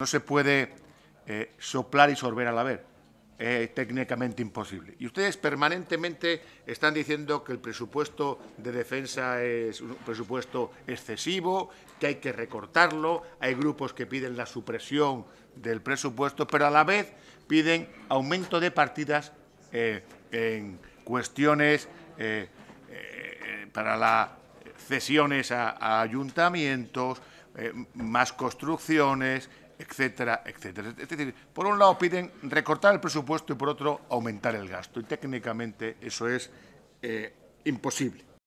No se puede eh, soplar y sorber la vez, es técnicamente imposible. Y ustedes permanentemente están diciendo que el presupuesto de defensa es un presupuesto excesivo, que hay que recortarlo, hay grupos que piden la supresión del presupuesto, pero a la vez piden aumento de partidas eh, en cuestiones eh, para las cesiones a ayuntamientos, más construcciones, etcétera, etcétera. Es decir, por un lado piden recortar el presupuesto y por otro aumentar el gasto. Y técnicamente eso es eh, imposible.